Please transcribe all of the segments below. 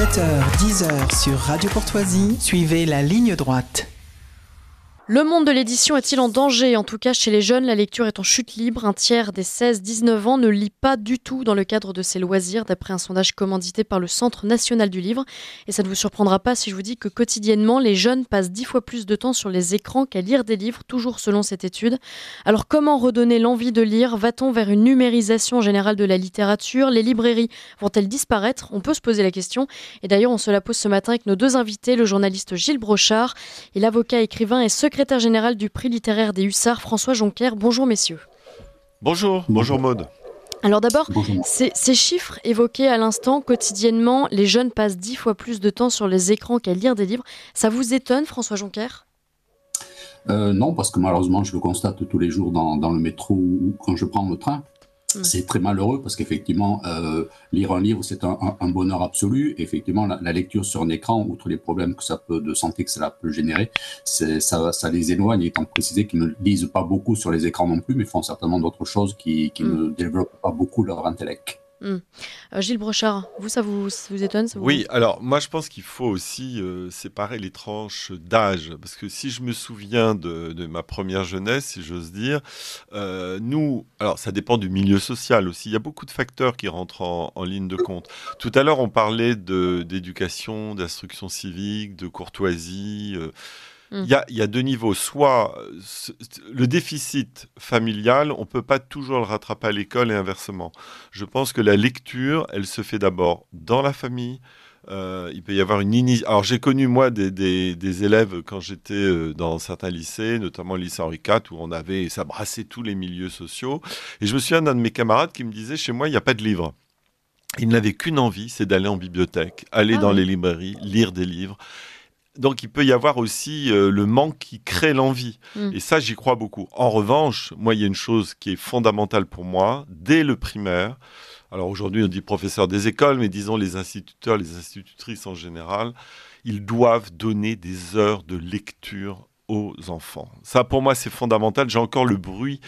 7h, 10h sur Radio Courtoisie, suivez la ligne droite. Le monde de l'édition est-il en danger En tout cas, chez les jeunes, la lecture est en chute libre. Un tiers des 16-19 ans ne lit pas du tout dans le cadre de ses loisirs, d'après un sondage commandité par le Centre national du livre. Et ça ne vous surprendra pas si je vous dis que quotidiennement, les jeunes passent dix fois plus de temps sur les écrans qu'à lire des livres, toujours selon cette étude. Alors comment redonner l'envie de lire Va-t-on vers une numérisation générale de la littérature Les librairies vont-elles disparaître On peut se poser la question. Et d'ailleurs, on se la pose ce matin avec nos deux invités, le journaliste Gilles Brochard et l'avocat écrivain et secrétaire secrétaire général du prix littéraire des Hussards, François Jonquer. Bonjour messieurs. Bonjour, bonjour Maude. Alors d'abord, ces, ces, chiffres évoqués à l'instant, quotidiennement, les jeunes passent dix fois plus de temps sur les écrans qu'à lire des livres. Ça vous étonne, François Jonquer euh, Non, parce que malheureusement, je le constate tous les jours dans le métro ou quand je prends le train. C'est très malheureux parce qu'effectivement, euh, lire un livre, c'est un, bonheur absolu. effectivement, la, lecture sur un écran, outre les problèmes que ça peut, de santé que cela peut générer, ça, ça les éloigne, étant précisé qu'ils ne lisent pas beaucoup sur les écrans non plus, mais font certainement d'autres choses qui, mm. ne développent pas beaucoup leur intellect. Hmm. Euh, Gilles Brochard, vous, ça vous, vous étonne Oui, alors moi je pense qu'il faut aussi euh, séparer les tranches d'âge, parce que si je me souviens de, ma première jeunesse, si j'ose dire, euh, nous, alors ça dépend du milieu social aussi, il y a beaucoup de facteurs qui rentrent en ligne de compte. Tout à l'heure on parlait d'éducation, d'instruction civique, de courtoisie. Mm. Il y a, deux niveaux. Soit euh, le déficit familial, on ne peut pas toujours le rattraper à l'école et inversement. Je pense que la lecture, elle se fait d'abord dans la famille. Euh, il peut y avoir une Alors j'ai connu moi des, élèves quand j'étais euh, dans certains lycées, notamment le lycée Henri IV, où on avait, ça brassait tous les milieux sociaux. Et je me souviens d'un de mes camarades qui me disait, chez moi, il n'y a pas de livre. Il n'avait qu'une envie, c'est d'aller en bibliothèque, aller ah dans les librairies, lire des livres. Donc il peut y avoir aussi euh, le manque qui crée l'envie. Mm. Et ça, j'y crois beaucoup. En revanche, moi, il y a une chose qui est fondamentale pour moi, dès le primaire. Alors aujourd'hui, on dit professeur des écoles, mais disons les instituteurs, les institutrices en général, ils doivent donner des heures de lecture aux enfants. Ça, pour moi, c'est fondamental. J'ai encore le bruit,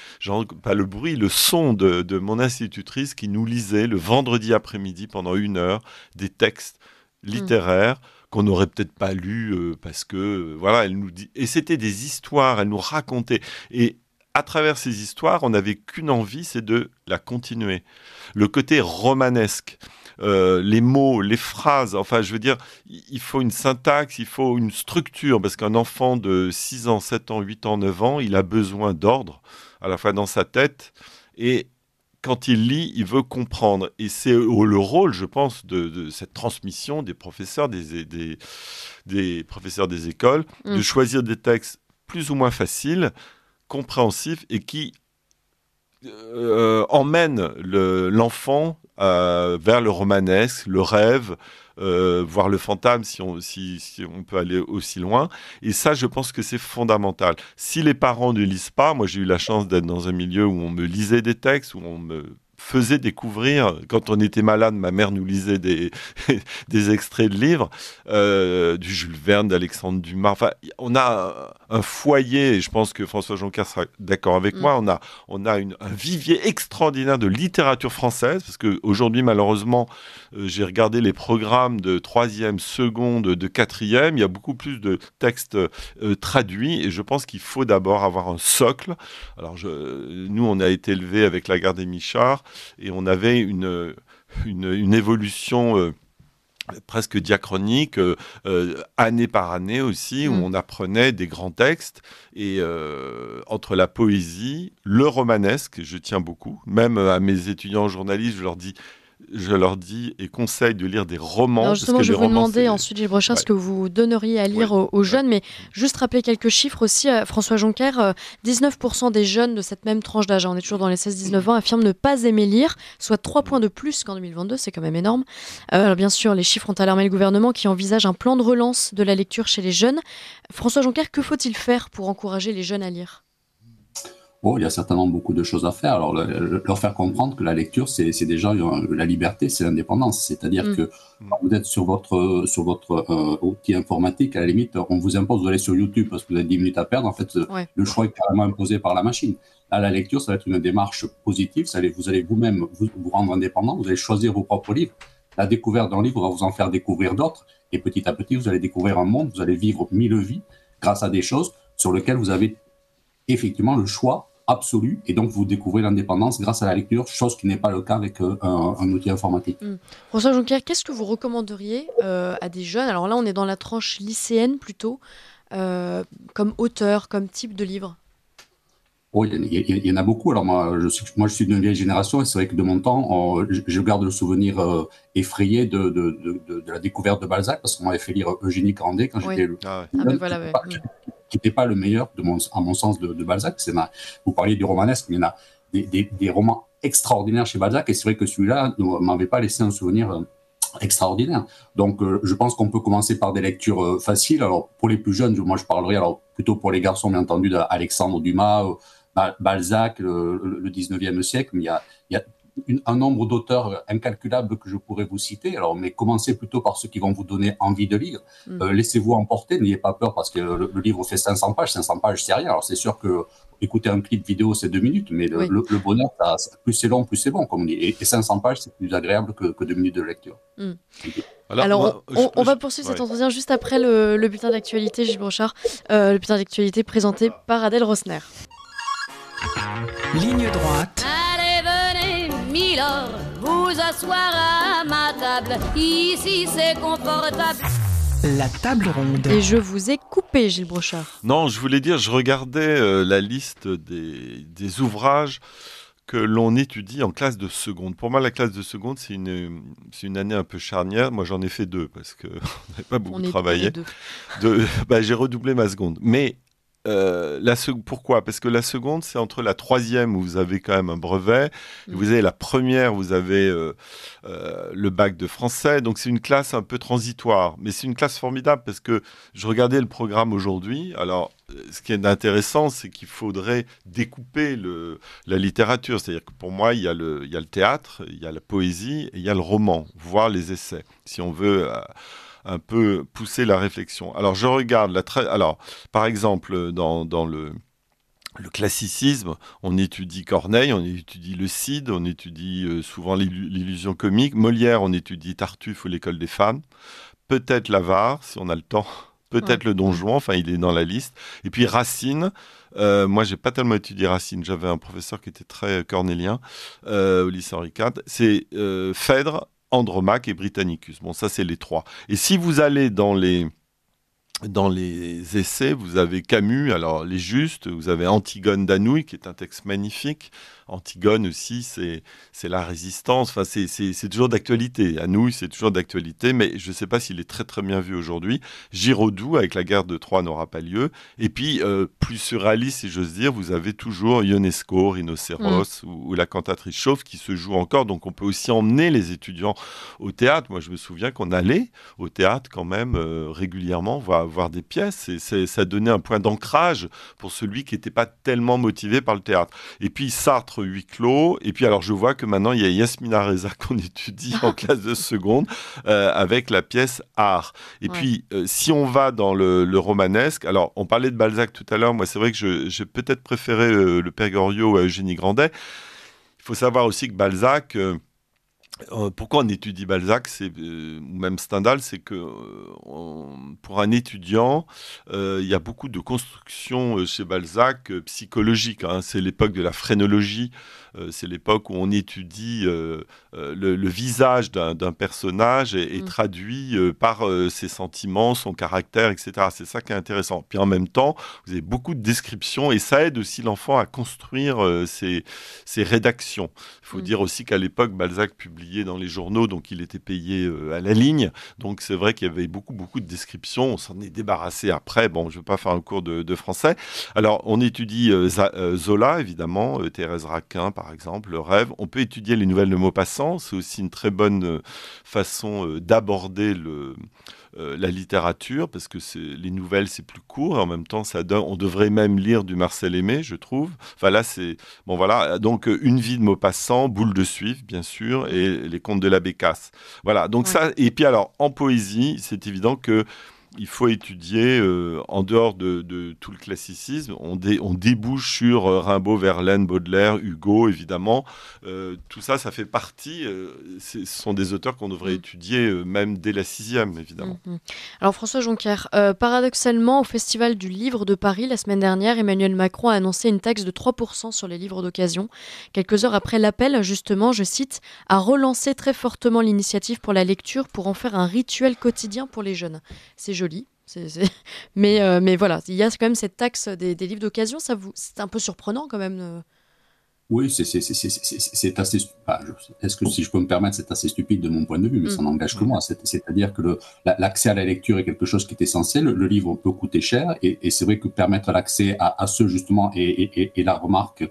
pas le bruit, le son de, mon institutrice qui nous lisait le vendredi après-midi pendant une heure des textes mm. littéraires qu'on n'aurait peut-être pas lu euh, parce que euh, voilà, elle nous dit. Et c'était des histoires, elle nous racontait. Et à travers ces histoires, on n'avait qu'une envie, c'est de la continuer. Le côté romanesque. Euh, les mots, les phrases. Enfin, je veux dire, il faut une syntaxe, il faut une structure, parce qu'un enfant de 6 ans, 7 ans, 8 ans, 9 ans, il a besoin d'ordre, à la fois dans sa tête et quand il lit, il veut comprendre. Et c'est le rôle, je pense, de, cette transmission des professeurs, des, professeurs des écoles, de mm. choisir des textes plus ou moins faciles, compréhensifs et qui euh, emmènent l'enfant euh, vers le romanesque, le rêve, euh, voir le fantôme si on, si, on peut aller aussi loin. Et ça, je pense que c'est fondamental. Si les parents ne lisent pas, moi j'ai eu la chance d'être dans un milieu où on me lisait des textes, où on me faisait découvrir, quand on était malade, ma mère nous lisait des, des extraits de livres, euh, du Jules Verne, d'Alexandre Dumas. Enfin, on a un foyer, et je pense que François Jonquin sera d'accord avec mm. moi, on a, on a un vivier extraordinaire de littérature française, parce qu'aujourd'hui, malheureusement, euh, j'ai regardé les programmes de troisième, seconde, de quatrième. Il y a beaucoup plus de textes euh, traduits et je pense qu'il faut d'abord avoir un socle. Alors, je, nous, on a été élevés avec la gare des Michards et on avait une, une, évolution euh, presque diachronique, année par année aussi, où mm. on apprenait des grands textes, et entre la poésie, le romanesque, je tiens beaucoup, même à mes étudiants journalistes, je leur dis, je leur dis et conseille de lire des romans. justement, je vais vous demander ensuite, Gilles Brochard, ce que vous donneriez à lire aux, jeunes, mais juste rappeler quelques chiffres aussi. Euh, François Jonquer, 19% euh, des jeunes de cette même tranche d'âge, hein, on est toujours dans les 16-19 ans, affirment ne pas aimer lire, soit 3 points de plus qu'en 2022, c'est quand même énorme. Euh, alors bien sûr, les chiffres ont alarmé le gouvernement qui envisage un plan de relance de la lecture chez les jeunes. François Jonquer, que faut-il faire pour encourager les jeunes à lire Oh, il y a certainement beaucoup de choses à faire. Alors, leur faire comprendre que la lecture, c'est déjà la liberté, c'est l'indépendance. C'est-à-dire mm. que quand vous êtes sur votre, sur votre euh, outil informatique, à la limite, on vous impose allez sur YouTube parce que vous avez 10 minutes à perdre. En fait, le choix est carrément imposé par la machine. Là, la lecture, ça va être une démarche positive. Ça, vous allez vous-même vous, vous rendre indépendant. Vous allez choisir vos propres livres. La découverte d'un livre va vous en faire découvrir d'autres. Et petit à petit, vous allez découvrir un monde. Vous allez vivre mille vies grâce à des choses sur lesquelles vous avez effectivement le choix absolue et donc vous découvrez l'indépendance grâce à la lecture, chose qui n'est pas le cas avec euh, un, outil informatique. Mm. François Jonquière, qu'est-ce que vous recommanderiez euh, à des jeunes Alors là, on est dans la tranche lycéenne plutôt, euh, comme auteur, comme type de livre oh, il y, en a beaucoup. Alors moi, je suis, moi, d'une vieille génération et c'est vrai que de mon temps, je, garde le souvenir effrayé de, la découverte de Balzac parce qu'on m'avait fait lire Eugénie Grandet quand j'étais ah, ouais. ah, voilà, qui n'était pas le meilleur, de mon, à mon sens, de, de Balzac. Ma, vous parliez du romanesque, mais il y en a des, romans extraordinaires chez Balzac, et c'est vrai que celui-là ne m'avait pas laissé un souvenir euh, extraordinaire. Donc, euh, je pense qu'on peut commencer par des lectures euh, faciles. Alors, pour les plus jeunes, moi, je parlerai alors plutôt pour les garçons, bien entendu, d'Alexandre Dumas, Balzac, le, le, 19e siècle. Mais il y a, il y a un nombre d'auteurs incalculable que je pourrais vous citer. Alors, mais commencez plutôt par ceux qui vont vous donner envie de lire. Mm. Euh, laissez-vous emporter, n'ayez pas peur parce que le, livre fait 500 pages. 500 pages, c'est rien. Alors, c'est sûr que écouter un clip vidéo, c'est deux minutes, mais le, bonheur, plus c'est long, plus c'est bon, comme on dit. Et, 500 pages, c'est plus agréable que, deux minutes de lecture. Mm. Alors, on, va poursuivre cet entretien juste après le, le bulletin d'actualité, Gilles Brochard, euh, le bulletin d'actualité présenté par Adèle Rosner. Ligne droite asseoir à ma table. Ici, c'est confortable. La table ronde. Et je vous ai coupé, Gilles Brochard. Non, je voulais dire, je regardais euh, la liste des, des ouvrages que l'on étudie en classe de seconde. Pour moi, la classe de seconde, c'est une, c'est une année un peu charnière. Moi, j'en ai fait deux parce qu'on n'avait pas beaucoup travaillé. De, bah, j'ai redoublé ma seconde. Mais euh, la pourquoi Parce que la seconde, c'est entre la troisième où vous avez quand même un brevet, et vous mm. avez la première, vous avez euh, euh, le bac de français, donc c'est une classe un peu transitoire, mais c'est une classe formidable parce que je regardais le programme aujourd'hui. Alors, ce qui est intéressant, c'est qu'il faudrait découper le, la littérature, c'est-à-dire que pour moi, il y, a le, il y a le théâtre, il y a la poésie, et il y a le roman, voire les essais, si on veut un peu pousser la réflexion. Alors je regarde la alors par exemple dans, le classicisme, on étudie Corneille, on étudie le Cid, on étudie euh, souvent l'illusion comique. Molière, on étudie Tartuffe ou l'école des femmes. Peut-être l'avare, si on a le temps. Peut-être le Don enfin, il est dans la liste. Et puis Racine, euh, moi, j'ai pas tellement étudié Racine. J'avais un professeur qui était très cornélien euh, au lycée Henri IV. C'est Phèdre Andromaque et Britannicus. Bon, ça, c'est les trois. Et si vous allez dans les dans les essais, vous avez Camus, alors les justes, vous avez Antigone d'Anouilh, qui est un texte magnifique. Antigone aussi, c'est la résistance, enfin, c'est toujours d'actualité. Anouilh, c'est toujours d'actualité, mais je ne sais pas s'il est très très bien vu aujourd'hui. Giraudoux, avec la guerre de Troie, n'aura pas lieu. Et puis, euh, plus surréaliste, si j'ose dire, vous avez toujours Ionesco, Rhinocéros mm. ou, la cantatrice chauve qui se joue encore. Donc, on peut aussi emmener les étudiants au théâtre. Moi, je me souviens qu'on allait au théâtre quand même euh, régulièrement, voir voir des pièces et ça donnait un point d'ancrage pour celui qui n'était pas tellement motivé par le théâtre. Et puis Sartre huis clos. Et puis alors je vois que maintenant il y a Yasmina Reza qu'on étudie en classe de seconde euh, avec la pièce Art. Et puis euh, si on va dans le, romanesque, alors on parlait de Balzac tout à l'heure. Moi c'est vrai que j'ai peut-être préféré euh, le Père Goriot à Eugénie Grandet. Il faut savoir aussi que Balzac euh, pourquoi on étudie Balzac euh, ou même Stendhal C'est que euh, pour un étudiant, il y a beaucoup de constructions chez Balzac psychologiques. Hein. C'est l'époque de la phrénologie, c'est l'époque où on étudie le, visage d'un personnage et, mmh. traduit par ses sentiments, son caractère, etc. C'est ça qui est intéressant. Puis en même temps, vous avez beaucoup de descriptions et ça aide aussi l'enfant à construire ses, rédactions. Il faut mmh. dire aussi qu'à l'époque, Balzac publie dans les journaux, donc il était payé euh, à la ligne. Donc c'est vrai qu'il y avait beaucoup, beaucoup de descriptions. On s'en est débarrassé après. Bon, je ne vais pas faire un cours de, de français. Alors, on étudie euh, euh, Zola, évidemment, Thérèse Raquin, par exemple, le rêve. On peut étudier les nouvelles de Maupassant. C'est aussi une très bonne façon d'aborder le euh, la littérature, parce que c'est les nouvelles, c'est plus court, et en même temps, ça donne, on devrait même lire du Marcel Aimé, je trouve. Enfin là, c'est... Bon voilà, donc euh, Une vie de Maupassant, Boule de Suif, bien sûr, et Les contes de la Bécasse. Voilà, donc ça, et puis alors, en poésie, c'est évident que il faut étudier euh, en dehors de, tout le classicisme. On, débouche sur euh, Rimbaud, Verlaine, Baudelaire, Hugo, évidemment. Euh, tout ça, ça fait partie. ce sont des auteurs qu'on devrait mm. étudier même dès la sixième, évidemment. Mm-hmm. Alors François Jonquière, paradoxalement, au Festival du Livre de Paris la semaine dernière, Emmanuel Macron a annoncé une taxe de 3% sur les livres d'occasion. Quelques heures après l'appel, justement, je cite, a relancé très fortement l'initiative pour la lecture pour en faire un rituel quotidien pour les jeunes joli. Mais, euh, mais voilà, il y a quand même cette taxe des, livres d'occasion. Ça vous, c'est un peu surprenant quand même. Euh. Oui, c'est assez. stupide, Est-ce que si je peux me permettre, c'est assez stupide de mon point de vue, mais mm. ça n'engage que moi. C'est-à-dire que l'accès à la lecture est quelque chose qui est essentiel. Le livre peut coûter cher, et, c'est vrai que permettre l'accès à, ceux justement et, et, et la remarque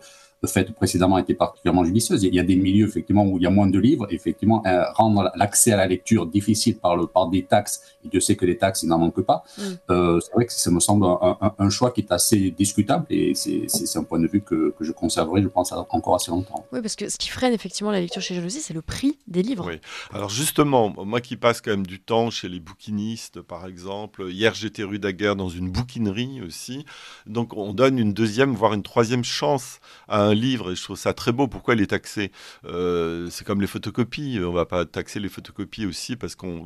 fait précédemment était particulièrement judicieuse. Il y a des milieux effectivement où il y a moins de livres, effectivement euh, rendre l'accès à la lecture difficile par le par des taxes. Et Dieu sait que les taxes, n'en manque pas. Mm. Euh, c'est vrai que ça me semble un, choix qui est assez discutable et c'est un point de vue que, que, je conserverai, je pense, encore assez longtemps. Oui, parce que ce qui freine effectivement la lecture chez Jalousie, c'est le prix des livres. Oui. Alors justement, moi qui passe quand même du temps chez les bouquinistes, par exemple, hier j'étais rue Daguerre dans une bouquinerie aussi. Donc on donne une deuxième, voire une troisième chance à un livre, et je trouve ça très beau, pourquoi il est taxé euh, C'est comme les photocopies, on va pas taxer les photocopies aussi parce qu'on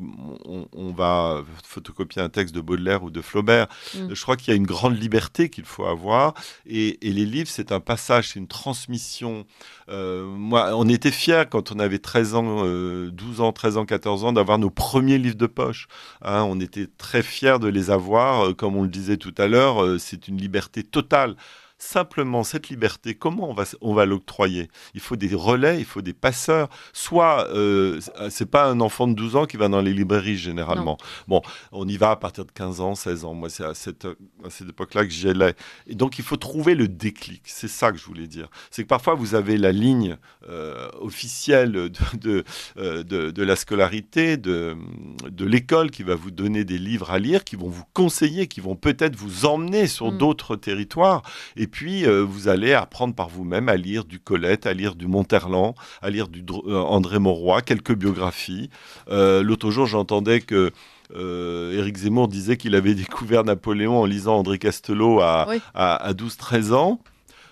va photocopier un texte de Baudelaire ou de Flaubert. Mm. Je crois qu'il y a une grande liberté qu'il faut avoir, et, les livres, c'est un passage, c'est une transmission. Euh, moi, on était fiers quand on avait 13 ans, 12 euh, ans, 13 ans, 14 ans d'avoir nos premiers livres de poche. Hein. on était très fiers de les avoir, comme on le disait tout à l'heure, c'est une liberté totale simplement cette liberté, comment on va, on va l'octroyer Il faut des relais, il faut des passeurs. Soit, euh, euh, c'est pas un enfant de 12 ans qui va dans les librairies généralement. Bon, on y va à partir de 15 ans, 16 ans. Moi, c'est à cette, cette époque-là que j'y allais. Et donc, il faut trouver le déclic. C'est ça que je voulais dire. C'est que parfois, vous avez la ligne euh, officielle de de, la scolarité, de, de l'école qui va vous donner des livres à lire, qui vont vous conseiller, qui vont peut-être vous emmener sur mmh. d'autres territoires. Et puis, euh, vous allez apprendre par vous-même à lire du Colette, à lire du Monterland, à lire du euh, André Mauroy, quelques biographies. Euh, l'autre jour, j'entendais que euh, Éric Zemmour disait qu'il avait découvert Napoléon en lisant André Castelot à, 12-13 ans.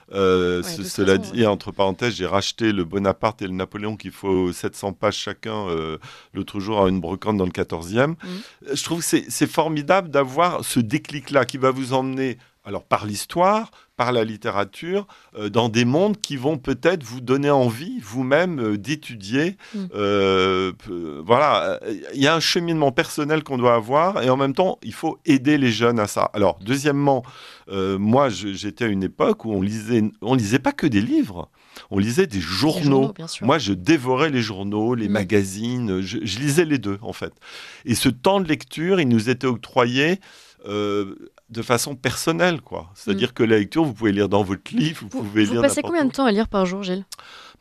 cela dit, entre parenthèses, j'ai racheté le Bonaparte et le Napoléon qu'il faut 700 pages chacun l'autre jour à une brocante dans le 14e. Mmh. Je trouve que c'est formidable d'avoir ce déclic-là qui va vous emmener alors par l'histoire, par la littérature, euh, dans des mondes qui vont peut-être vous donner envie vous-même euh, d'étudier. Mm. Euh, voilà, il y a un cheminement personnel qu'on doit avoir et en même temps, il faut aider les jeunes à ça. Alors, deuxièmement, moi, j'étais à une époque où on lisait, on lisait pas que des livres. On lisait des journaux. moi, je dévorais les journaux, les mm. magazines. je lisais les deux, en fait. Et ce temps de lecture, il nous était octroyé euh, de façon personnelle, quoi. C'est-à-dire mm. que la lecture, vous pouvez lire dans votre livre. vous, pouvez lire. Vous passez combien de temps à lire par jour, Gilles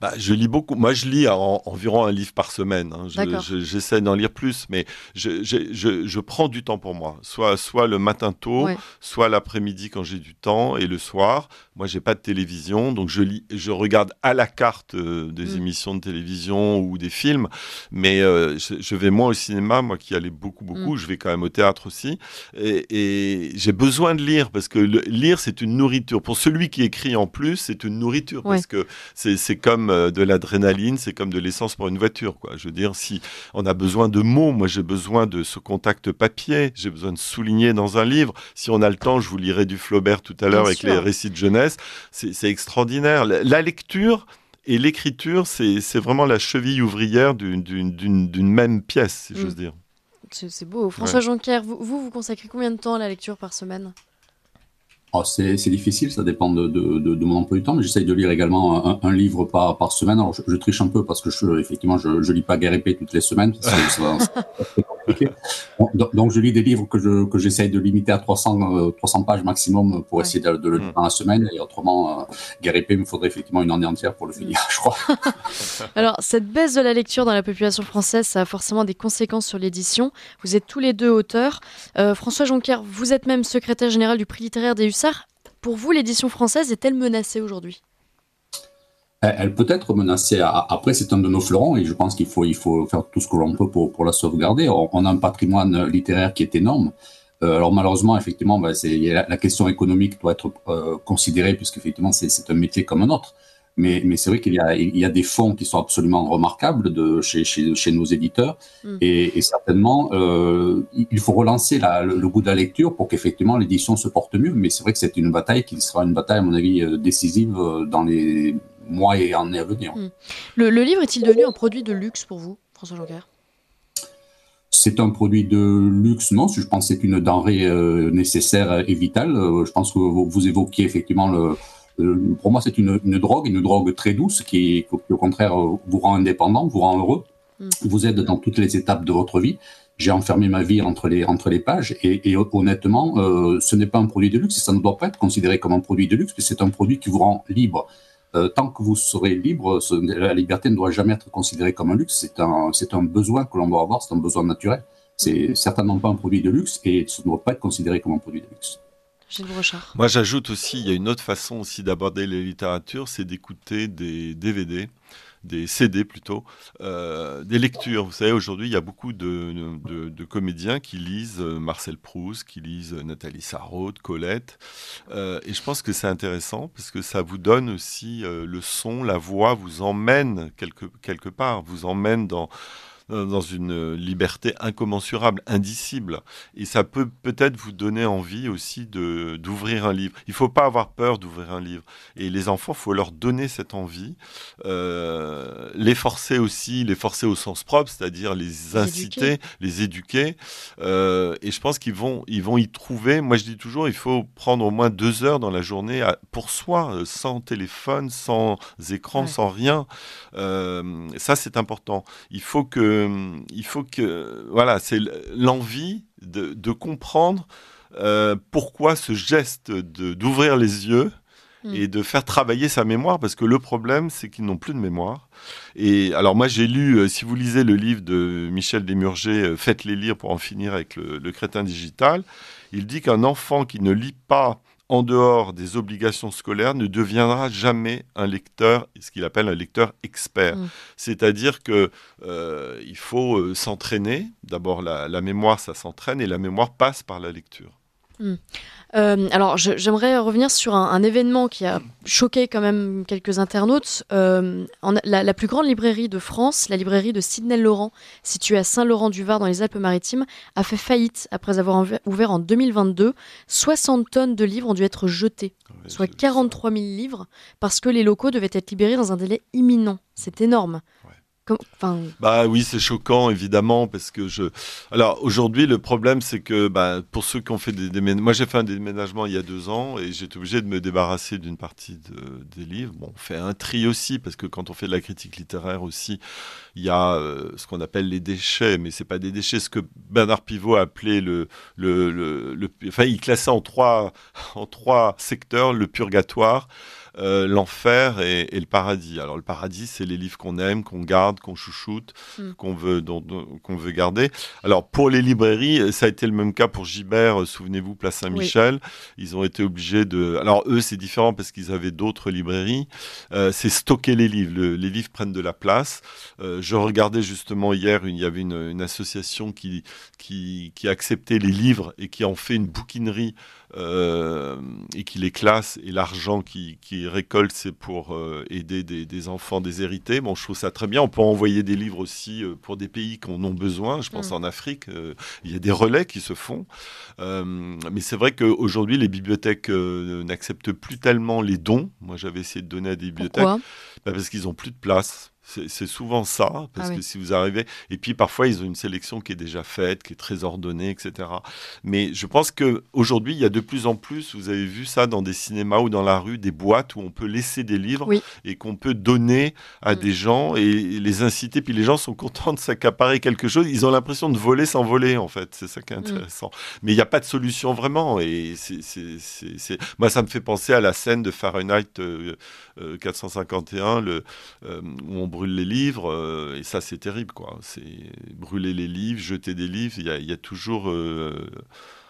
bah, Je lis beaucoup. Moi, je lis environ un livre par semaine. Hein. J'essaie d'en lire plus, mais je, je, prends du temps pour moi. Soit, soit le matin tôt, soit l'après-midi quand j'ai du temps, et le soir. Moi, j'ai pas de télévision, donc je, lis, je regarde à la carte euh, des mm. émissions de télévision ou des films, mais euh, je, vais moins au cinéma, moi qui allais beaucoup, beaucoup. Mm. Je vais quand même au théâtre aussi. Et, j'ai besoin de lire, parce que lire, c'est une nourriture. Pour celui qui écrit en plus, c'est une nourriture, parce que c'est comme euh, de l'adrénaline, c'est comme de l'essence pour une voiture. Quoi. Je veux dire, si on a besoin de mots, moi j'ai besoin de ce contact papier, j'ai besoin de souligner dans un livre. Si on a le temps, je vous lirai du Flaubert tout à l'heure avec les récits de jeunesse. C'est extraordinaire. La, lecture, et l'écriture, c'est vraiment la cheville ouvrière d'une même pièce, si j'ose mm. dire. C'est beau. François Jonquière, vous, vous consacrez combien de temps à la lecture par semaine Oh, c'est difficile, ça dépend de, de, mon emploi du temps, mais j'essaye de lire également un, livre par, par, semaine. Alors, je, triche un peu parce que, je, effectivement, je ne lis pas Guérépé toutes les semaines. Donc, je lis des livres que j'essaye de limiter à 300, 300 euh, pages maximum pour essayer de, le lire mmh. dans la semaine. Et autrement, euh, il me faudrait effectivement une année entière pour le finir, je crois. Alors, cette baisse de la lecture dans la population française, ça a forcément des conséquences sur l'édition. Vous êtes tous les deux auteurs. Euh, François Jonquière vous êtes même secrétaire général du prix littéraire des UC pour vous, l'édition française est-elle menacée aujourd'hui elle peut être menacée. Après, c'est un de nos fleurons et je pense qu'il faut, il faut faire tout ce que l'on peut pour, pour la sauvegarder. On a un patrimoine littéraire qui est énorme. Euh, alors malheureusement, effectivement, bah, la, question économique doit être euh, considérée puisque effectivement, c'est un métier comme un autre. Mais, c'est vrai qu'il y a, des fonds qui sont absolument remarquables de, chez, chez, nos éditeurs. Mm. Et, certainement, euh, il faut relancer le, goût de la lecture pour qu'effectivement l'édition se porte mieux. Mais c'est vrai que c'est une bataille qui sera une bataille, à mon avis, euh, décisive euh, dans les mois et années à venir. Mm. Le, livre est-il devenu un produit de luxe pour vous, François Jonquer c'est un produit de luxe, non Je pense que c'est une denrée nécessaire et vitale. Je pense que vous, vous évoquiez effectivement le, euh, pour moi, c'est une, drogue, une drogue très douce qui, au contraire, euh, vous rend indépendant, vous rend heureux, mm. vous aide dans toutes les étapes de votre vie. J'ai enfermé ma vie entre les, entre les pages et, honnêtement, euh, ce n'est pas un produit de luxe et ça ne doit pas être considéré comme un produit de luxe, c'est un produit qui vous rend libre. tant que vous serez libre, la liberté ne doit jamais être considérée comme un luxe, c'est un, un besoin que l'on doit avoir, c'est un besoin naturel. C'est mm. certainement pas un produit de luxe et ce ne doit pas être considéré comme un produit de luxe. Moi, j'ajoute aussi, il y a une autre façon aussi d'aborder les littératures, c'est d'écouter des DVD des CD plutôt, euh, des lectures. Vous savez, aujourd'hui, il y a beaucoup de, comédiens qui lisent euh, Marcel Proust, qui lisent euh, Nathalie Sarraute, Colette. et je pense que c'est intéressant parce que ça vous donne aussi le son, la voix, vous emmène quelque, quelque part, vous emmène dans euh, dans une euh, liberté incommensurable, indicible. Et ça peut peut-être vous donner envie aussi de, d'ouvrir un livre. Il ne faut pas avoir peur d'ouvrir un livre. Et les enfants, il faut leur donner cette envie, euh, les forcer aussi, les forcer au sens propre, c'est-à-dire les inciter, les éduquer. et je pense qu'ils vont, ils vont y trouver. Moi, je dis toujours, il faut prendre au moins deux heures dans la journée à, pour soi, sans téléphone, sans écran, sans rien. ça, c'est important. Il faut que euh, il faut que, voilà, c'est l'envie de, comprendre euh, pourquoi ce geste d'ouvrir les yeux hmm. et de faire travailler sa mémoire, parce que le problème, c'est qu'ils n'ont plus de mémoire. Et alors moi, j'ai lu, euh, si vous lisez le livre de Michel Desmurger, Faites-les lire pour en finir avec le crétin digital, il dit qu'un enfant qui ne lit pas en dehors des obligations scolaires, ne deviendra jamais un lecteur, ce qu'il appelle un lecteur expert. Mm. C'est-à-dire que euh, il faut euh, s'entraîner. D'abord, la mémoire, ça s'entraîne, et la mémoire passe par la lecture. Hmm. Euh, alors, j'aimerais revenir sur un, événement qui a choqué quand même quelques internautes. Euh, la, plus grande librairie de France, la librairie de Sidney Laurent, située à Saint-Laurent-du-Var dans les Alpes-Maritimes, a fait faillite après avoir ouvert en 2022. 60 tonnes de livres ont dû être jetées, ah soit 43 000 livres, parce que les locaux devaient être libérés dans un délai imminent. C'est énorme. Enfin... Bah oui, c'est choquant évidemment parce que je. Alors aujourd'hui, le problème c'est que bah, pour ceux qui ont fait des déménagements, moi j'ai fait un déménagement il y a deux ans et j'étais obligé de me débarrasser d'une partie des livres. Bon, on fait un tri aussi parce que quand on fait de la critique littéraire aussi, il y a euh, ce qu'on appelle les déchets, mais c'est pas des déchets. Ce que Bernard Pivot a le, le, le, enfin il classait en trois en trois secteurs le purgatoire. Euh, l'enfer et, le paradis. Alors le paradis, c'est les livres qu'on aime, qu'on garde, qu'on chouchoute, hmm. qu'on veut, qu'on veut garder. Alors pour les librairies, ça a été le même cas pour Gibert. Euh, souvenez-vous, Place Saint-Michel, ils ont été obligés de. Alors eux, c'est différent parce qu'ils avaient d'autres librairies. Euh, c'est stocker les livres. les livres prennent de la place. je regardais justement hier, il y avait une, association qui, qui, qui acceptait les livres et qui en fait une bouquinerie euh, et qui les classe, et l'argent qui, qui récolte, c'est pour euh, aider des, des, enfants déshérités. Bon, je trouve ça très bien. On peut envoyer des livres aussi euh, pour des pays qui en ont besoin. Je pense mm. en Afrique, il y a des relais qui se font. mais c'est vrai qu'aujourd'hui, les bibliothèques n'acceptent plus tellement les dons. Moi, j'avais essayé de donner à des bibliothèques. Bah, parce qu'ils n'ont plus de place. C'est souvent ça, parce ah que si vous arrivez, et puis parfois ils ont une sélection qui est déjà faite, qui est très ordonnée, etc. Mais je pense que aujourd'hui, il y a de plus en plus, vous avez vu ça dans des cinémas ou dans la rue, des boîtes où on peut laisser des livres et qu'on peut donner à mm. des gens et les inciter. Puis les gens sont contents de s'accaparer quelque chose. Ils ont l'impression de voler sans voler, en fait. C'est ça qui est mm. intéressant. Mais il n'y a pas de solution vraiment. Et c'est moi, ça me fait penser à la scène de Fahrenheit 451, euh, euh, le, euh, où on brûle les livres, euh, et ça c'est terrible, quoi. C'est brûler les livres, jeter des livres, il y, a toujours euh,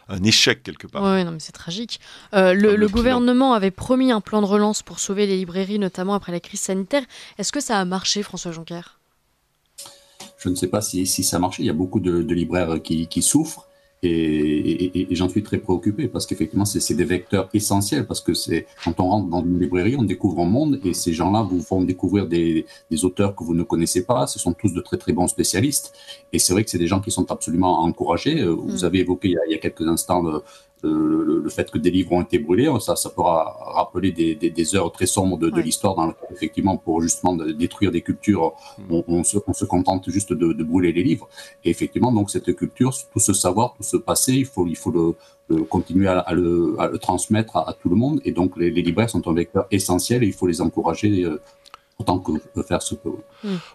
un échec quelque part. Oui, mais c'est tragique. Euh, le, gouvernement avait promis un plan de relance pour sauver les librairies, notamment après la crise sanitaire. Est-ce que ça a marché, François Jonker Je ne sais pas si, ça a marché. Il y a beaucoup de, libraires qui souffrent. Et, j'en suis très préoccupé parce qu'effectivement, c'est des vecteurs essentiels parce que c'est quand on rentre dans une librairie, on découvre un monde et ces gens-là vous font découvrir des, auteurs que vous ne connaissez pas. Ce sont tous de très très bons spécialistes et c'est vrai que c'est des gens qui sont absolument encouragés. Euh, vous mm. avez évoqué il y a, quelques instants euh, le, fait que des livres ont été brûlés, hein, ça, ça pourra rappeler des, heures très sombres de, l'histoire dans effectivement, pour justement détruire des cultures, hmm. on, se, contente juste de, brûler les livres. Et effectivement, donc, cette culture, tout ce savoir, tout ce passé, il faut, il faut continuer à, le, transmettre à, tout le monde. Et donc, les, les libraires sont un vecteur essentiel et il faut les encourager euh, autant que peut faire ce que.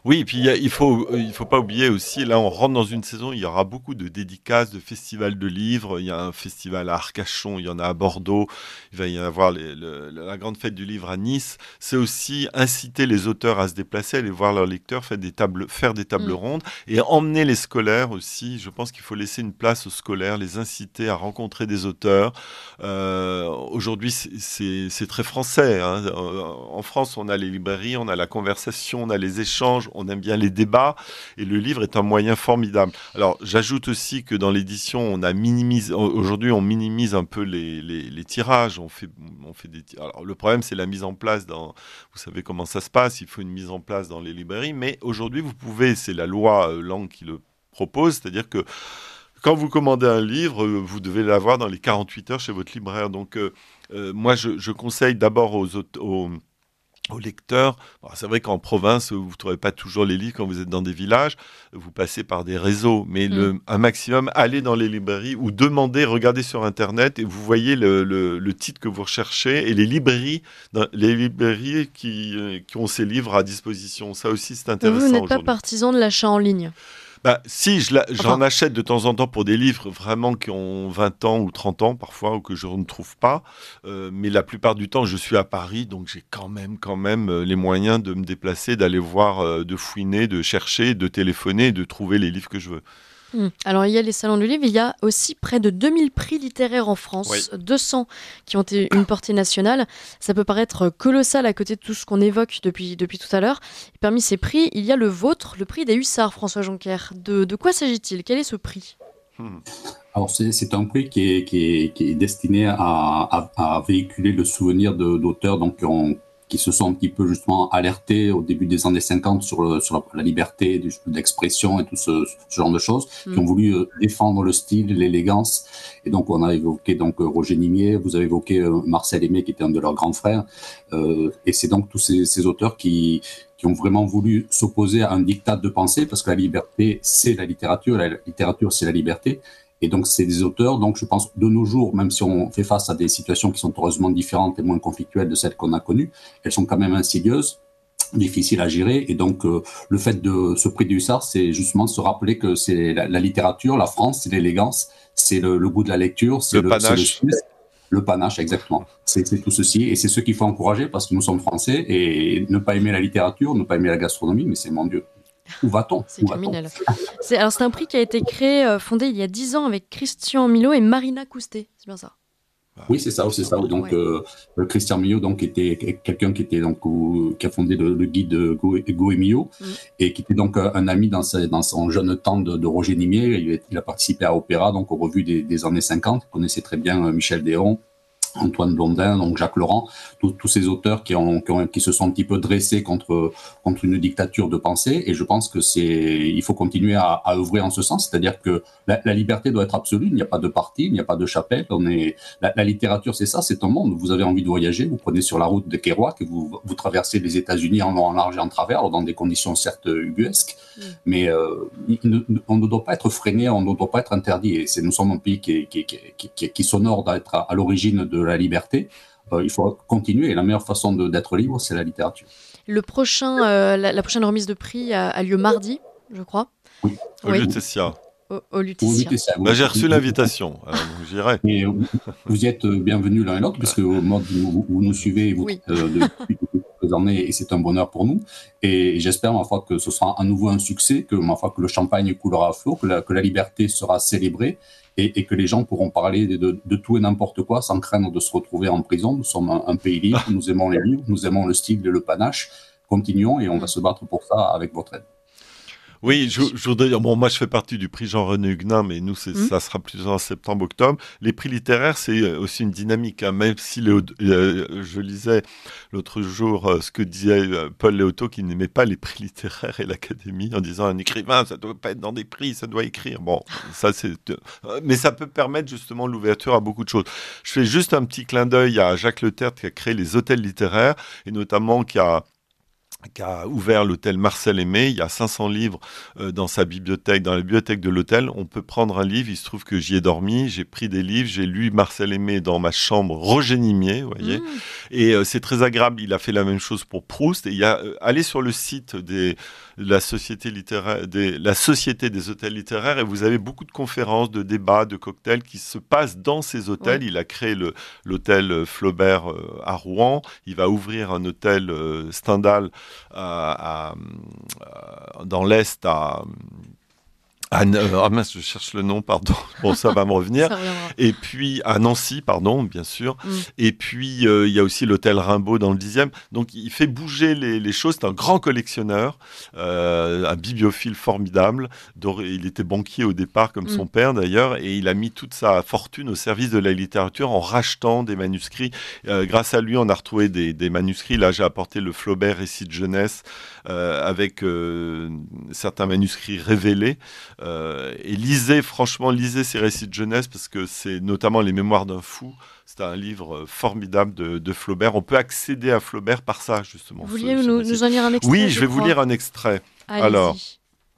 Oui, et puis il faut il faut pas oublier aussi là on rentre dans une saison il y aura beaucoup de dédicaces, de festivals de livres. Il y a un festival à Arcachon, il y en a à Bordeaux. Il va y avoir la grande fête du livre à Nice. C'est aussi inciter les auteurs à se déplacer, aller voir leurs lecteurs, faire des tables faire des tables mm. rondes et emmener les scolaires aussi. Je pense qu'il faut laisser une place aux scolaires, les inciter à rencontrer des auteurs. Euh, aujourd'hui c'est très français. Hein. Euh, en France on a les librairies, on a la conversation, on a les échanges, on aime bien les débats, et le livre est un moyen formidable. Alors j'ajoute aussi que dans l'édition, on a minimisé, aujourd'hui on minimise un peu les, tirages, on fait, on fait des Alors le problème c'est la mise en place dans, vous savez comment ça se passe, il faut une mise en place dans les librairies, mais aujourd'hui vous pouvez, c'est la loi euh, langue qui le propose, c'est-à-dire que quand vous commandez un livre, euh, vous devez l'avoir dans les 48 heures chez votre libraire. Donc, euh, moi, je, conseille d'abord aux, aux, au lecteur. c'est vrai qu'en province, vous ne trouvez pas toujours les livres quand vous êtes dans des villages, vous passez par des réseaux, mais le, mm. un maximum, allez dans les librairies ou demandez, regardez sur Internet et vous voyez le, titre que vous recherchez et les librairies, les librairies qui, euh, qui ont ces livres à disposition. Ça aussi, c'est intéressant. Vous n'êtes pas partisan de l'achat en ligne bah, si, j'en achète de temps en temps pour des livres vraiment qui ont 20 ans ou 30 ans parfois, ou que je ne trouve pas. Euh, mais la plupart du temps, je suis à Paris, donc j'ai quand même, quand même euh, les moyens de me déplacer, d'aller voir, euh, de fouiner, de chercher, de téléphoner, de trouver les livres que je veux. Mm. Alors il y a les salons du livre, il y a aussi près de 2000 prix littéraires en France, 200 qui ont une portée nationale. Ça peut paraître colossal à côté de tout ce qu'on évoque depuis, depuis tout à l'heure. Parmi ces prix, il y a le vôtre, le prix des hussards, François Jonquer. De, quoi s'agit-il Quel est ce prix hmm. Alors c'est un prix qui est, qui est, destiné à, véhiculer le souvenir d'auteurs qui ont qui se sont un petit peu justement alertés au début des années 50 sur, sur la, liberté d'expression et tout ce, genre de choses, qui mm. ont voulu euh, défendre le style, l'élégance. Et donc on a évoqué donc euh, Roger Nimier, vous avez évoqué euh, Marcel Aimé qui était un de leurs grands frères, euh, et c'est donc tous ces, ces auteurs qui, qui ont vraiment voulu s'opposer à un dictat de pensée, parce que la liberté, c'est la littérature, la littérature, c'est la liberté. Et donc, c'est des auteurs, donc je pense, de nos jours, même si on fait face à des situations qui sont heureusement différentes et moins conflictuelles de celles qu'on a connues, elles sont quand même insidieuses, difficiles à gérer. Et donc, euh, le fait de ce prix du Hussard, c'est justement se rappeler que c'est la, littérature, la France, c'est l'élégance, c'est le, goût de la lecture, c'est le, panache. le panache, exactement. C'est tout ceci. Et c'est ce qu'il faut encourager parce que nous sommes français et ne pas aimer la littérature, ne pas aimer la gastronomie, mais c'est mon Dieu. Où va-t-on C'est criminel. c'est, un prix qui a été créé, euh, fondé il y a 10 ans avec Christian Milo et Marina Coustet. C'est bien ça bah, oui, c'est ça, c'est ça. Donc, euh, euh, Christian Millot, donc, était quelqu'un qui était donc qui a fondé le, guide Go, Go et mm. qui était donc un ami dans, son jeune temps de, Roger Nimier. Il, a participé à Opéra, donc aux revues des, années 50. Il connaissait très bien Michel Déon, Antoine Blondin, donc Jacques Laurent, tous ces auteurs qui, ont, qui, se sont un petit peu dressés contre, contre une dictature de pensée. Et je pense que c'est, il faut continuer à, œuvrer en ce sens, c'est-à-dire que la, liberté doit être absolue. Il n'y a pas de parti, il n'y a pas de chapelle. On est, la, littérature, c'est ça, c'est un monde. Vous avez envie de voyager, vous prenez sur la route de Kerouac, vous, vous traversez les États-Unis en en large et en travers, dans des conditions certes ubuesques, mm. mais euh, on ne doit pas être freiné, on ne doit pas être interdit. Et c'est, nous sommes un pays qui, qui, sonore d'être à l'origine de la liberté, euh, il faut continuer. Et la meilleure façon d'être libre, c'est la littérature. Le prochain, euh, la, prochaine remise de prix a, lieu mardi, je crois. Oui. Au oui. Au, Lutetia. Bah, j'ai reçu l'invitation, euh, j'irai. vous y êtes bienvenus l'un et l'autre, puisque au où vous, nous suivez, vous depuis années, et c'est un bonheur pour nous. Et j'espère, ma foi, que ce sera à nouveau un succès, que ma foi, que le champagne coulera à flot, que la liberté sera célébrée, et, que les gens pourront parler de, tout et n'importe quoi sans craindre de se retrouver en prison. Nous sommes un, un pays libre, ah. nous aimons les livres, nous aimons le style et le panache. Continuons et on va se battre pour ça avec votre aide. Oui, je, voudrais bon, moi je fais partie du prix Jean-René Huguenin, mais nous, mhm. ça sera plus en septembre-octobre. Les prix littéraires, c'est euh, aussi une dynamique, hein. même si euh, je lisais l'autre jour euh, ce que disait Paul Léoto, qui n'aimait pas les prix littéraires et l'académie, en disant un écrivain, ça ne doit pas être dans des prix, ça doit écrire. Bon, ça c'est. mais ça peut permettre justement l'ouverture à beaucoup de choses. Je fais juste un petit clin d'œil à Jacques Le Tertre qui a créé les hôtels littéraires, et notamment qui a qui a ouvert l'hôtel Marcel Aimé. Il y a 500 livres euh, dans sa bibliothèque, dans la bibliothèque de l'hôtel. On peut prendre un livre. Il se trouve que j'y ai dormi, j'ai pris des livres, j'ai lu Marcel Aimé dans ma chambre rogénimier, vous voyez. Mmh. Et euh, c'est très agréable. Il a fait la même chose pour Proust. Et il y a, euh, allez sur le site des la société, littéraire, des, la société des hôtels littéraires et vous avez beaucoup de conférences, de débats, de cocktails qui se passent dans ces hôtels. Il a créé l'hôtel Flaubert euh, à Rouen. Il va ouvrir un hôtel euh, Stendhal euh, dans l'Est à ah, euh, ah mince, je cherche le nom, pardon. Bon, ça va me revenir. et puis à Nancy, pardon, bien sûr. Mm. Et puis euh, il y a aussi l'hôtel Rimbaud dans le dixième. Donc il fait bouger les, choses. C'est un grand collectionneur, euh, un bibliophile formidable. Il était banquier au départ, comme mm. son père d'ailleurs, et il a mis toute sa fortune au service de la littérature en rachetant des manuscrits. grâce à lui, on a retrouvé des, des manuscrits. Là, j'ai apporté le Flaubert récit de jeunesse avec certains manuscrits révélés. Euh, et lisez, franchement, lisez ces récits de jeunesse parce que c'est notamment Les Mémoires d'un fou. C'est un livre euh, formidable de, Flaubert. On peut accéder à Flaubert par ça, justement. Vous voulez nous, en lire un extrait Oui, je, vais vous lire un extrait. Alors.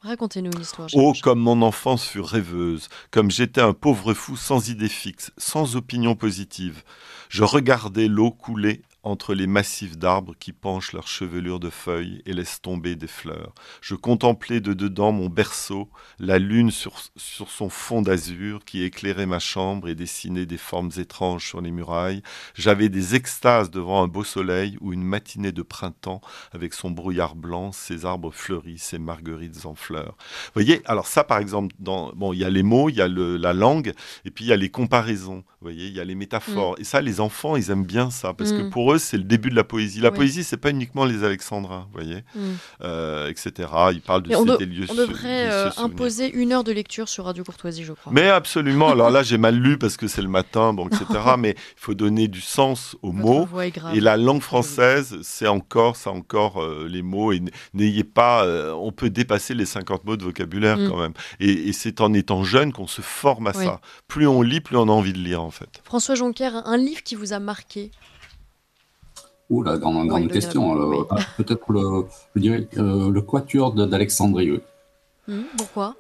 Racontez-nous une histoire. Oh, comme mon enfance fut rêveuse, comme j'étais un pauvre fou sans idée fixe, sans opinion positive. Je regardais l'eau couler entre les massifs d'arbres qui penchent leurs chevelures de feuilles et laissent tomber des fleurs. Je contemplais de dedans mon berceau, la lune sur, son fond d'azur qui éclairait ma chambre et dessinait des formes étranges sur les murailles. J'avais des extases devant un beau soleil ou une matinée de printemps avec son brouillard blanc, ses arbres fleuris, ses marguerites en fleurs. Vous voyez, alors ça par exemple, dans, bon, il y a les mots, il y a la langue, et puis il y a les comparaisons, vous voyez, il y a les métaphores. Mm. Et ça, les enfants, ils aiment bien ça, parce que mm. pour c'est le début de la poésie. La poésie, poésie, c'est pas uniquement les Alexandrins, vous voyez, mm. euh, etc. Il parle de ces de, lieux. On devrait euh, imposer une heure de lecture sur Radio Courtoisie, je crois. Mais absolument. Alors là, j'ai mal lu parce que c'est le matin, bon, etc. mais il faut donner du sens aux mots. Et la langue française, c'est encore, ça encore euh, les mots. Et n'ayez pas, on peut dépasser les 50 mots de vocabulaire mm. quand même. Et, c'est en étant jeune qu'on se forme à ça. Plus on lit, plus on a envie de lire, en fait. François Jonquière, un livre qui vous a marqué Ouh, la grande, grande question. Peut-être le, je dirais, euh, le Quatuor d'Alexandrieux. Hmm, pourquoi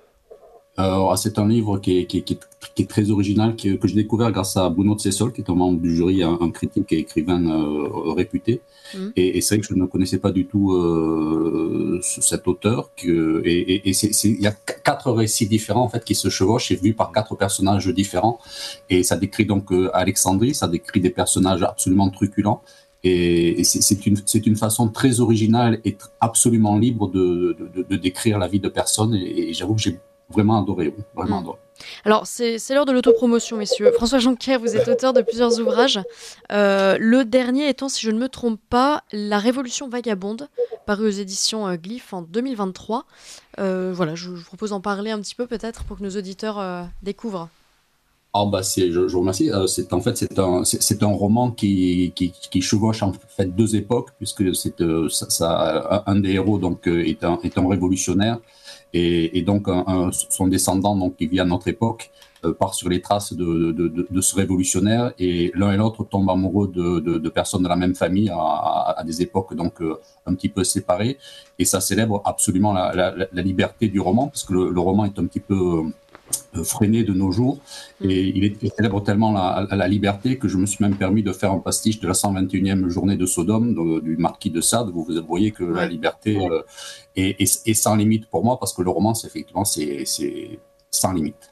euh, ah, C'est un livre qui est, très original, que j'ai découvert grâce à Bruno Tsessol, qui est un membre du jury, un, critique et écrivain euh, réputé. Hmm. Et, c'est vrai que je ne connaissais pas du tout cet auteur. Que, et il y a quatre récits différents en fait, qui se chevauchent et vus par quatre personnages différents. Et ça décrit donc Alexandrie, ça décrit des personnages absolument truculents et, c'est une, façon très originale et absolument libre de, décrire la vie de personne. Et, j'avoue que j'ai vraiment adoré. Vraiment mm. Alors, c'est l'heure de l'autopromotion, messieurs. François Jonquet, vous êtes auteur de plusieurs ouvrages. Euh, le dernier étant, si je ne me trompe pas, La Révolution Vagabonde, paru aux éditions euh, Glyph en 2023. Euh, voilà, je vous propose d'en parler un petit peu peut-être pour que nos auditeurs découvrent. Ah bah, je, vous remercie. Euh, c'est en fait c'est un roman qui, qui, chevauche en fait deux époques puisque c'est euh, un des héros donc euh, est un révolutionnaire et, donc son descendant donc qui vit à notre époque part sur les traces de, ce révolutionnaire et l'un et l'autre tombent amoureux de, personnes de la même famille à, des époques donc un petit peu séparées et ça célèbre absolument la, liberté du roman parce que le roman est un petit peu euh, freiné de nos jours. Mm. Et il est célèbre tellement la, la, liberté que je me suis même permis de faire un pastiche de la 121e journée de Sodome du marquis de Sade. Vous, voyez que la liberté euh, est, sans limite pour moi parce que le roman, c'est effectivement, c'est sans limite.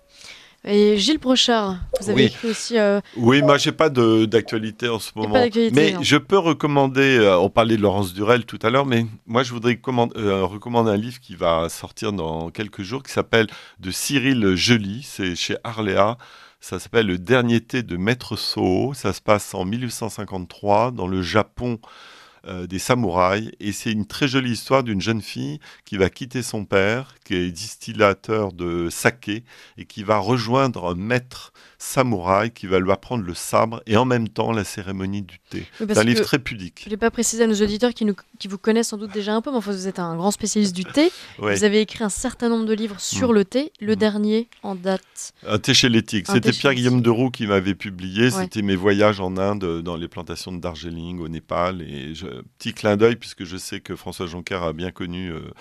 Et Gilles Brochard, vous avez oui. écrit aussi. Euh, oui, moi, euh, j'ai pas d'actualité en ce moment. mais je peux recommander. Euh, on parlait de Laurence Durel tout à l'heure, mais moi, je voudrais recommander un livre qui va sortir dans quelques jours, qui s'appelle de Cyril Joly. C'est chez Arléa. Ça s'appelle Le dernier thé de Maître Soho. Ça se passe en 1853 dans le Japon euh, des samouraïs. Et c'est une très jolie histoire d'une jeune fille qui va quitter son père, qui est distillateur de saké, et qui va rejoindre un maître samouraï qui va lui apprendre le sabre et en même temps la cérémonie du thé. c'est un livre très pudique. Je ne voulais pas précisé à nos auditeurs qui, vous connaissent sans doute déjà un peu, mais vous êtes un grand spécialiste du thé. Vous avez écrit un certain nombre de livres sur mm. le thé. Le mm. dernier en date. Un thé chez l'éthique. C'était Pierre-Guillaume Deroux qui m'avait publié. C'était mes voyages en Inde, euh, dans les plantations de Darjeeling, au Népal. Et petit clin d'œil, puisque je sais que François Jonker a bien connu. Euh,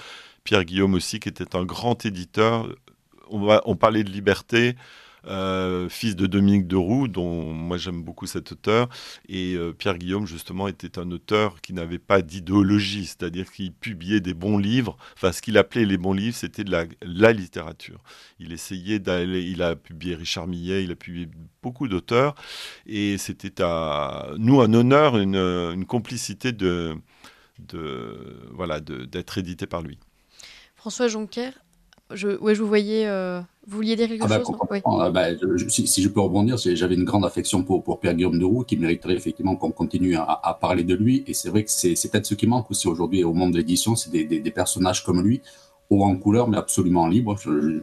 Pierre Guillaume aussi, qui était un grand éditeur. On, on parlait de liberté. Euh, fils de Dominique Deroux, dont moi j'aime beaucoup cet auteur. Et euh, Pierre Guillaume, justement, était un auteur qui n'avait pas d'idéologie, c'est-à-dire qu'il publiait des bons livres. Enfin, ce qu'il appelait les bons livres, c'était de la, littérature. Il essayait d'aller. Il a publié Richard Millet, il a publié beaucoup d'auteurs. Et c'était à nous un honneur, une, complicité de voilà d'être édité par lui. François Joncker je, ouais, je vous voyais. Euh, vous vouliez dire quelque ah bah, chose ah bah, si, je peux rebondir, j'avais une grande affection pour, Pierre Guillaume Roux qui mériterait effectivement qu'on continue à, parler de lui. Et c'est vrai que c'est peut-être ce qui manque aussi aujourd'hui au monde de l'édition, c'est des, personnages comme lui, haut en couleur, mais absolument libre. Je,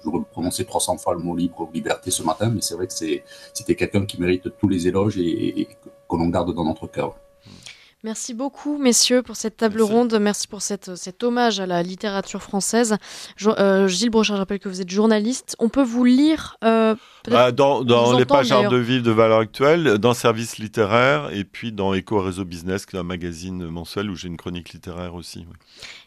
je 300 fois le mot libre liberté ce matin, mais c'est vrai que c'était quelqu'un qui mérite tous les éloges et, et que l'on garde dans notre cœur. Merci beaucoup, messieurs, pour cette table ronde. Merci pour cet hommage à la littérature française. Euh, Gilles Brochard, je rappelle que vous êtes journaliste. On peut vous lire euh, bah, Dans, les pages de hein. Vivre de valeur actuelle, dans Service littéraire et puis dans Éco Réseau Business, qui est un magazine mensuel où j'ai une chronique littéraire aussi.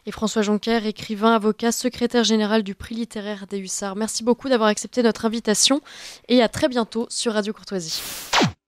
Et François Jonquer, écrivain, avocat, secrétaire général du prix littéraire des Hussards. Merci beaucoup d'avoir accepté notre invitation et à très bientôt sur Radio Courtoisie.